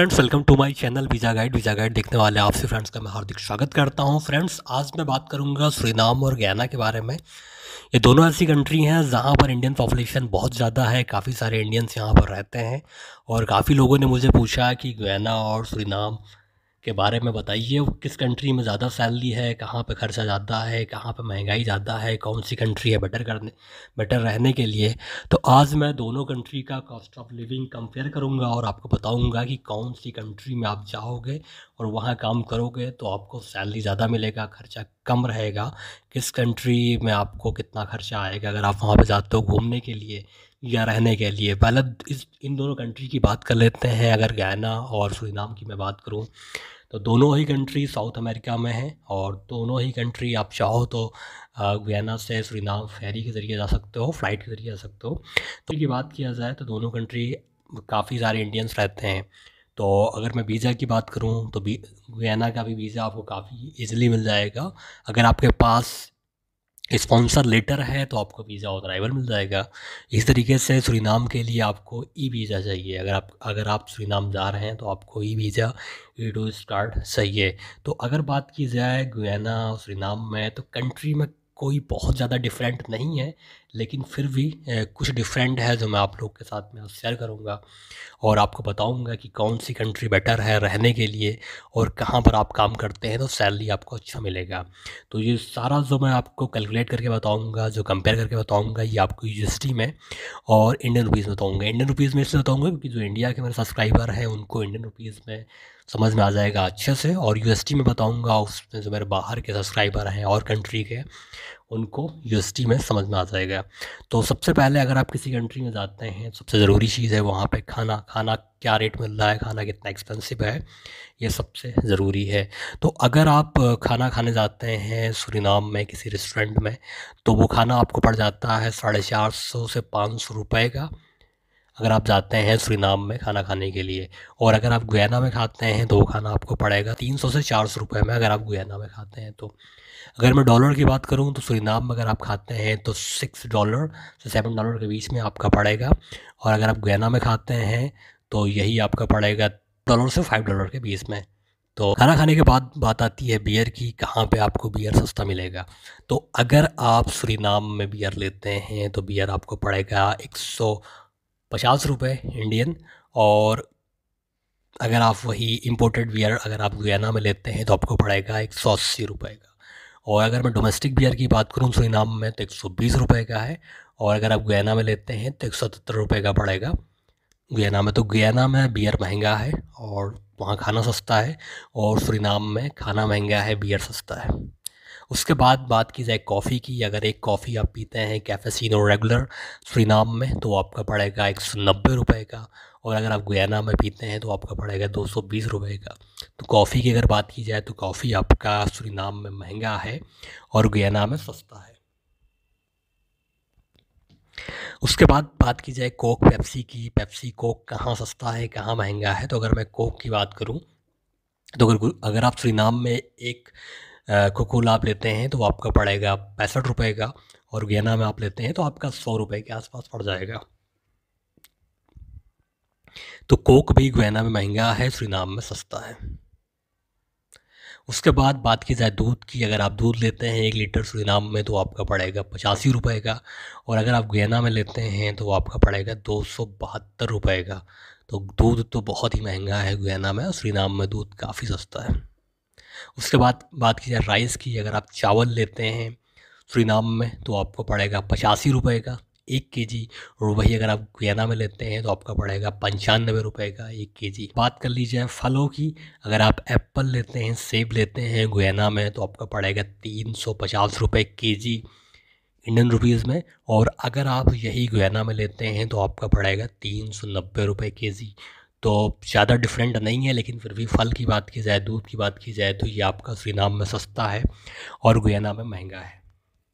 friends welcome to my channel visa guide visa guide देखने वाले आपसे फ्रेंड्स का मैं हार्दिक स्वागत करता हूं फ्रेंड्स आज मैं बात करूंगा श्रीनाम और गैना के बारे में ये दोनों ऐसी कंट्री हैं जहां पर इंडियन पॉपुलेशन बहुत ज़्यादा है काफ़ी सारे इंडियंस यहाँ पर रहते हैं और काफ़ी लोगों ने मुझे पूछा कि गैना और श्रीनाम के बारे में बताइए किस कंट्री में ज़्यादा सैलरी है कहाँ पे खर्चा ज़्यादा है कहाँ पे महंगाई ज़्यादा है कौन सी कंट्री है बेटर करने बेटर रहने के लिए तो आज मैं दोनों कंट्री का कॉस्ट ऑफ लिविंग कंपेयर करूँगा और आपको बताऊँगा कि कौन सी कंट्री में आप जाओगे और वहाँ काम करोगे तो आपको सैलरी ज़्यादा मिलेगा खर्चा कम रहेगा किस कंट्री में आपको कितना खर्चा आएगा अगर आप वहाँ पर जाते हो घूमने के लिए या रहने के लिए पहले इस इन दोनों कंट्री की बात कर लेते हैं अगर गैना और सुरीनाम की मैं बात करूँ तो दोनों ही कंट्री साउथ अमेरिका में हैं और दोनों ही कंट्री आप चाहो तो गुयाना से श्रीनाम फेरी के ज़रिए जा सकते हो फ्लाइट के ज़रिए जा सकते हो तो की बात किया जाए तो दोनों कंट्री काफ़ी सारे इंडियंस रहते हैं तो अगर मैं वीज़ा की बात करूँ तो गुयाना का भी वीज़ा आपको काफ़ी ईजिली मिल जाएगा अगर आपके पास स्पॉन्सर लेटर है तो आपको वीज़ा और अराइवल मिल जाएगा इस तरीके से सुरीनाम के लिए आपको ई वीज़ा चाहिए अगर आप अगर आप सुरीनाम जा रहे हैं तो आपको E visa E two start चाहिए तो अगर बात की जाए गुयाना और सुरीनाम में तो कंट्री में कोई बहुत ज़्यादा डिफरेंट नहीं है लेकिन फिर भी कुछ डिफरेंट है जो मैं आप लोग के साथ में शेयर करूँगा और आपको बताऊँगा कि कौन सी कंट्री बेटर है रहने के लिए और कहाँ पर आप काम करते हैं तो सैलरी आपको अच्छा मिलेगा तो ये सारा जो मैं आपको कैलकुलेट करके बताऊँगा जो कंपेयर करके बताऊँगा ये आपको यू में और इंडियन रुपीज़ में बताऊँगा इंडियन रुपीज़ में इसलिए बताऊँगा क्योंकि जो इंडिया के मेरे सब्सक्राइबर हैं उनको इंडियन रुपीज़ में समझ में आ जाएगा अच्छे से और टी में बताऊँगा उसमें जो मेरे बाहर के सब्सक्राइबर हैं और कंट्री के उनको यूएसडी में समझ में आ जाएगा तो सबसे पहले अगर आप किसी कंट्री में जाते हैं सबसे ज़रूरी चीज़ है वहाँ पे खाना खाना क्या रेट मिल रहा है खाना कितना एक्सपेंसिव है ये सबसे ज़रूरी है तो अगर आप खाना खाने जाते हैं सुरिनाम में किसी रेस्टोरेंट में तो वो खाना आपको पड़ जाता है साढ़े चार सौ से पाँच सौ रुपये का अगर आप जाते हैं सूरीनाम में खाना खाने के लिए और अगर आप गुयाना में खाते हैं तो खाना आपको पड़ेगा तीन सौ से चार सौ रुपये में अगर आप गुयाना में खाते हैं तो अगर मैं डॉलर की बात करूं तो सूरीनाम में अगर आप खाते हैं तो सिक्स डॉलर से सेवन डॉलर के बीच में आपका पड़ेगा और अगर आप गुयाना में खाते हैं तो यही आपका पड़ेगा डॉलर से फाइव डॉलर के बीच में तो खाना खाने के बाद बात आती है बियर की कहाँ पे आपको बियर सस्ता मिलेगा तो अगर आप सूरीनाम में बियर लेते हैं तो बियर आपको पड़ेगा एक सौ पचास रुपये इंडियन और अगर आप वही इम्पोर्टेड बियर अगर आप गुयाना में लेते हैं तो आपको पड़ेगा एक सौ अस्सी रुपये का और अगर मैं डोमेस्टिक बियर की बात करूँ सुरीनाम में तो एक सौ बीस रुपये का है और अगर आप गुयाना में लेते हैं तो एक सौ सत्तर रुपये का पड़ेगा गुयाना में तो गुयाना में बियर महंगा है और वहाँ खाना सस्ता है और सुरीनाम में खाना महंगा है बियर सस्ता है उसके बाद बात की जाए कॉफ़ी की अगर एक कॉफ़ी आप पीते हैं कैफेसिनो रेगुलर श्रीनाम में तो आपका पड़ेगा एक सौ नब्बे रुपये का और अगर आप गुयाना में पीते हैं तो आपका पड़ेगा दो सौ बीस रुपये का तो कॉफ़ी की अगर बात की जाए तो कॉफ़ी आपका श्रीनाम में महंगा है और गुयाना में सस्ता है उसके बाद बात की जाए कोक पेप्सी की पेप्सी कोक कहाँ सस्ता है कहाँ महंगा है तो अगर मैं कोक की बात करूँ तो अगर अगर आप श्रीनाम में एक कोकोला आप लेते हैं तो आपका पड़ेगा पैंसठ रुपये का और गहना में आप लेते हैं तो आपका सौ रुपये के आसपास पड़ जाएगा तो कोक भी गुना में महंगा है श्रीनाम में सस्ता है उसके बाद बात की जाए दूध की अगर आप दूध लेते हैं एक लीटर श्रीनाम में तो आपका पड़ेगा पचासी रुपये का और अगर आप गुना में लेते हैं तो आपका पड़ेगा दो सौ बहत्तर रुपये का तो दूध तो बहुत ही महंगा है गुना में और श्रीनाम में दूध काफ़ी सस्ता है उसके बाद बात की जाए राइस की अगर आप चावल लेते हैं सूरीनाम में तो आपको पड़ेगा पचासी रुपये का एक के जी और वही अगर आप गुयाना में लेते हैं तो आपका पड़ेगा पंचानवे रुपये का एक के जी बात कर ली जाए फलों की अगर आप एप्पल लेते हैं सेब लेते हैं गुयाना में तो आपका पड़ेगा तीन सौ पचास रुपये के जी इंडियन रुपीज़ में और अगर आप यही गुयाना में लेते हैं तो आपका पड़ेगा तीन सौ नब्बे रुपये के जी तो ज़्यादा डिफरेंट नहीं है लेकिन फिर भी फल की बात की जाए दूध की बात की जाए तो ये आपका नाम में सस्ता है और गुयाना में महंगा है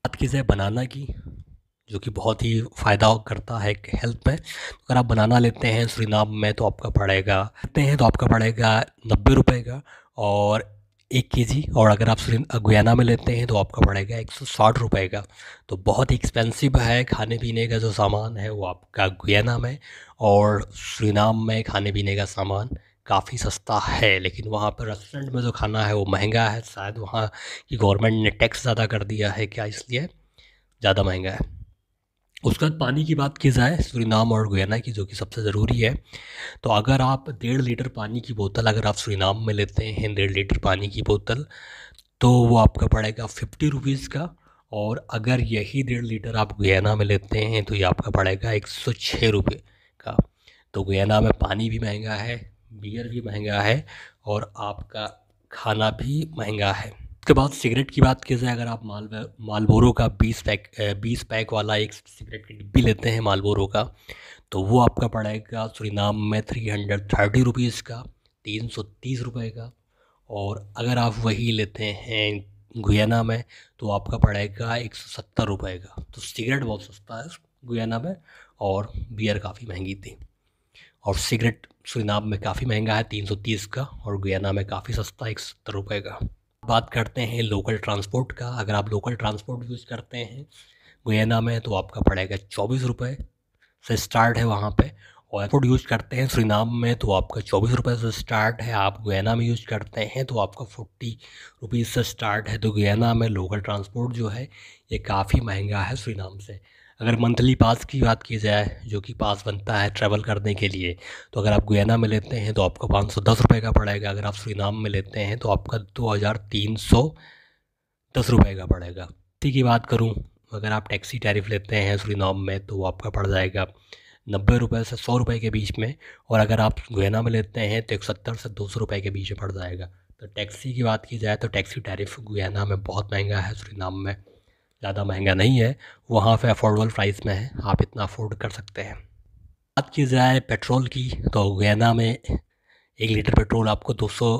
बात की जाए बनाना की जो कि बहुत ही फ़ायदा करता है हेल्थ में तो अगर आप बनाना लेते हैं सुरीनाम में तो आपका पड़ेगा लेते हैं तो आपका पड़ेगा नब्बे रुपये का और एक के जी और अगर आप गुयाना में लेते हैं तो आपका पड़ेगा एक सौ साठ रुपये का तो बहुत ही एक्सपेंसिव है खाने पीने का जो सामान है वो आपका गुयाना में और श्रीनाम में खाने पीने का सामान काफ़ी सस्ता है लेकिन वहाँ पर रेस्टोरेंट में जो खाना है वो महंगा है शायद वहाँ की गवर्नमेंट ने टैक्स ज़्यादा कर दिया है क्या इसलिए ज़्यादा महंगा है उसके बाद पानी की बात की जाए सूरीनाम और गुयाना की जो कि सबसे ज़रूरी है तो अगर आप डेढ़ लीटर पानी की बोतल अगर आप सूरीनाम में लेते हैं डेढ़ लीटर पानी की बोतल तो वो आपका पड़ेगा फिफ्टी रुपीज़ का और अगर यही डेढ़ लीटर आप गुयाना में लेते हैं तो ये आपका पड़ेगा एक सौ छः रुपये का तो गुयाना में पानी भी महंगा है बियर भी महंगा है और आपका खाना भी महंगा है उसके बाद सिगरेट की बात की जाए अगर आप माल मालबोरो का बीस पैक बीस पैक वाला एक सिगरेट की डिब्बी लेते हैं मालबोरो का तो वो आपका पड़ेगा सुरीनाम में थ्री हंड्रेड थर्टी रुपीज़ का तीन सौ तीस रुपये का और अगर आप वही लेते हैं गुयाना में तो आपका पड़ेगा एक सौ सत्तर रुपये का तो सिगरेट बहुत सस्ता है गुयाना में और बियर काफ़ी महंगी थी और सिगरेट सुरीनाम में काफ़ी महंगा है तीन सौ तीस का और गुयाना में काफ़ी सस्ता एक सौ सत्तर रुपये का बात करते हैं लोकल ट्रांसपोर्ट का अगर आप लोकल ट्रांसपोर्ट यूज़ करते हैं गोयना में तो आपका पड़ेगा चौबीस रुपये से स्टार्ट है वहाँ पे और एयरपोर्ट यूज़ करते हैं श्रीनाम में तो आपका चौबीस रुपये से स्टार्ट है आप गुयाना में यूज़ करते हैं तो आपका फोर्टी रुपीज़ से स्टार्ट है तो गुयाना में लोकल ट्रांसपोर्ट जो है ये काफ़ी महंगा है श्रीनाम से अगर मंथली पास की बात की जाए जो कि पास बनता है ट्रैवल करने के लिए तो अगर आप गुयाना में लेते हैं तो आपको पाँच सौ दस रुपये का पड़ेगा अगर आप श्रीनाम में लेते हैं तो आपका दो हज़ार तीन सौ दस रुपये का पड़ेगा टी की बात करूँ अगर आप टैक्सी टैरिफ लेते हैं सूरीनाम में तो आपका पड़ जाएगा नब्बे रुपये से सौ रुपये के बीच में और अगर आप गुयाना में लेते हैं तो एक सत्तर से दो सौ रुपये के बीच में पड़ जाएगा तो टैक्सी की बात की जाए तो टैक्सी टैरिफ गुयाना में बहुत महंगा है सूरीनाम में ज़्यादा महंगा नहीं है वहाँ पे अफोर्डेबल प्राइस में है आप इतना अफोर्ड कर सकते हैं बात की जाए पेट्रोल की तो गैना में एक लीटर पेट्रोल आपको दो सौ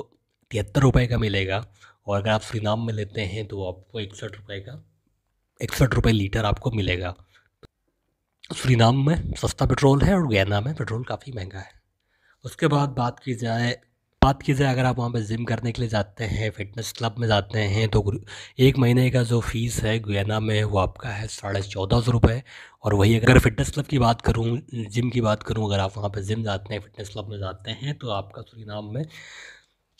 तिहत्तर रुपये का मिलेगा और अगर आप श्रीनाम में लेते हैं तो आपको इकसठ रुपये का इकसठ रुपये लीटर आपको मिलेगा श्रीनाम में सस्ता पेट्रोल है और गैना में पेट्रोल काफ़ी महंगा है उसके बाद बात की जाए बात की जाए अगर आप वहाँ पर जिम करने के लिए जाते हैं फिटनेस क्लब में जाते हैं तो एक महीने का जो फ़ीस है गुयाना में वो आपका है साढ़े चौदह सौ रुपये और वही अगर फिटनेस क्लब की बात करूँ जिम की बात करूँ अगर आप वहाँ पर जिम जाते हैं फिटनेस क्लब में जाते हैं तो आपका सूरीनाम में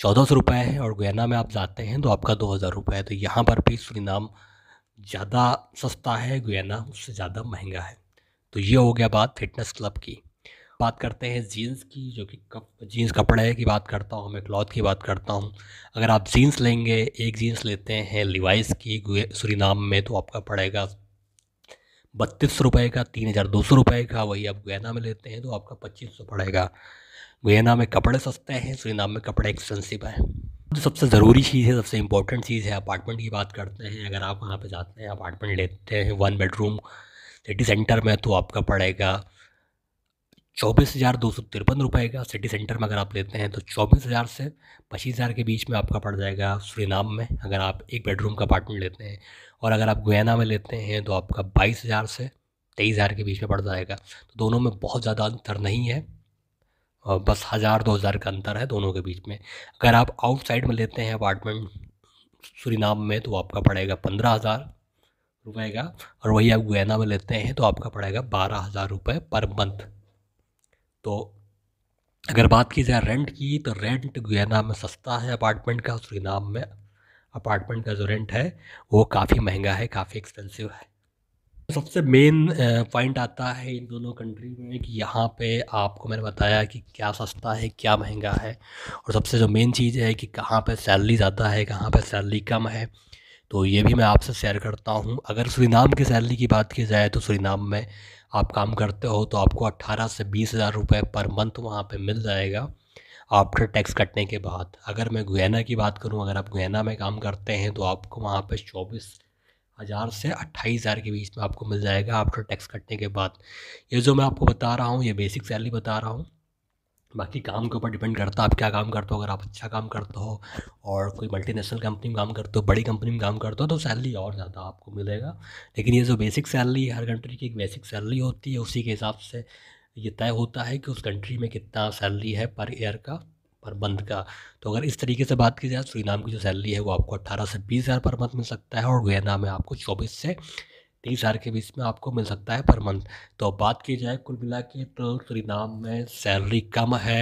चौदह सौ रुपये है और गुयाना में आप जाते हैं तो आपका दो हज़ार रुपये है तो यहाँ पर भी सूरीनाम ज़्यादा सस्ता है गुयाना उससे ज़्यादा महंगा है तो ये हो गया बात फिटनेस क्लब की बात करते हैं जीन्स की जो कि कप जीन्स कपड़े की बात करता हूँ मैं क्लॉथ की बात करता हूँ अगर आप जीन्स लेंगे एक जीन्स लेते हैं लिवाइस की सूरी में तो आपका पड़ेगा बत्तीस रुपये का तीन हज़ार दो सौ रुपये का वही आप गुयाना में लेते हैं तो आपका पच्चीस सौ पड़ेगा गुयाना में कपड़े सस्ते हैं सूरी में कपड़े एक्सपेंसिव हैं जो सबसे ज़रूरी चीज़ है सबसे इंपॉर्टेंट चीज़ है अपार्टमेंट की बात करते हैं अगर आप वहाँ पर जाते हैं अपार्टमेंट लेते हैं वन बेडरूम सिटी सेंटर में तो आपका पड़ेगा चौबीस हज़ार दो सौ तिरपन रुपये का सिटी सेंटर में अगर आप लेते हैं तो चौबीस हज़ार से पच्चीस हज़ार के बीच में आपका पड़ जाएगा सूरीनाम में अगर आप एक बेडरूम का अपार्टमेंट लेते हैं और अगर आप गुयाना में लेते हैं तो आपका बाईस हज़ार से तेईस हज़ार के बीच में पड़ जाएगा तो दोनों में बहुत ज़्यादा अंतर नहीं है बस हज़ार दो हज़ार का अंतर है दोनों के बीच में अगर आप आउटसाइड में लेते हैं अपार्टमेंट सूरीनाम में तो आपका पड़ेगा पंद्रह हज़ार रुपये का और वही आप गुयाना में लेते हैं तो आपका पड़ेगा बारह हज़ार रुपये पर मंथ तो अगर बात की जाए रेंट की तो रेंट गुयानाम में सस्ता है अपार्टमेंट का नाम में अपार्टमेंट का जो रेंट है वो काफ़ी महंगा है काफ़ी एक्सपेंसिव है सबसे मेन पॉइंट आता है इन दोनों कंट्री में कि यहाँ पे आपको मैंने बताया कि क्या सस्ता है क्या महंगा है और सबसे जो मेन चीज़ है कि कहाँ पे सैलरी ज़्यादा है कहाँ पे सैलरी कम है तो ये भी मैं आपसे शेयर करता हूँ अगर सुरीनाम की सैलरी की बात की जाए तो सुरीनाम में आप काम करते हो तो आपको अट्ठारह से बीस हज़ार रुपये पर मंथ वहाँ पे मिल जाएगा आफ्टर टैक्स कटने के बाद अगर मैं गुयाना की बात करूँ अगर आप गुयाना में काम करते हैं तो आपको वहाँ पर चौबीस हज़ार से अट्ठाईस हज़ार के बीच में आपको मिल जाएगा आफ्टर टैक्स कटने के बाद ये जो मैं आपको बता रहा हूँ ये बेसिक सैलरी बता रहा हूँ बाकी काम के ऊपर डिपेंड करता है आप क्या काम करते हो अगर आप अच्छा काम करते हो और कोई मल्टीनेशनल कंपनी में काम करते हो बड़ी कंपनी में काम करते हो तो सैलरी और ज़्यादा आपको मिलेगा लेकिन ये जो बेसिक सैलरी हर कंट्री की एक बेसिक सैलरी होती है उसी के हिसाब से ये तय होता है कि उस कंट्री में कितना सैलरी है पर ईयर का पर मंथ का तो अगर इस तरीके से बात की जाए सूरीनाम की जो सैलरी है वो आपको अट्ठारह से बीस हज़ार पर मंथ मिल सकता है और गैना में आपको चौबीस से तीस हज़ार के बीच में आपको मिल सकता है पर मंथ तो बात की जाए कुल मिला के तो श्रीनाम में सैलरी कम है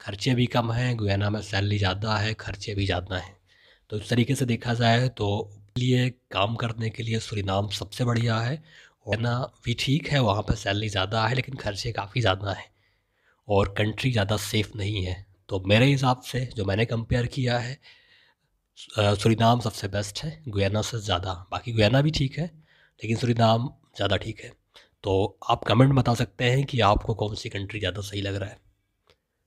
खर्चे भी कम हैं गुयाना में सैलरी ज़्यादा है खर्चे भी ज़्यादा हैं तो इस तरीके से देखा जाए तो लिए काम करने के लिए सुरीनाम सबसे बढ़िया है ना भी ठीक है वहाँ पर सैलरी ज़्यादा है लेकिन खर्चे काफ़ी ज़्यादा हैं और कंट्री ज़्यादा सेफ़ नहीं है तो मेरे हिसाब से जो मैंने कंपेयर किया है सुरीनाम सबसे बेस्ट है गुयाना से ज़्यादा बाकी गुयाना भी ठीक है लेकिन सूरीनाम ज़्यादा ठीक है तो आप कमेंट बता सकते हैं कि आपको कौन सी कंट्री ज़्यादा सही लग रहा है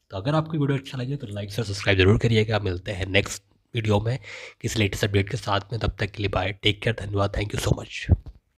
तो अगर आपको वीडियो अच्छा लगे तो लाइक और सब्सक्राइब जरूर करिएगा मिलते हैं नेक्स्ट वीडियो में किसी लेटेस्ट अपडेट के साथ में तब तक के लिए बाय टेक केयर धन्यवाद थैंक यू सो मच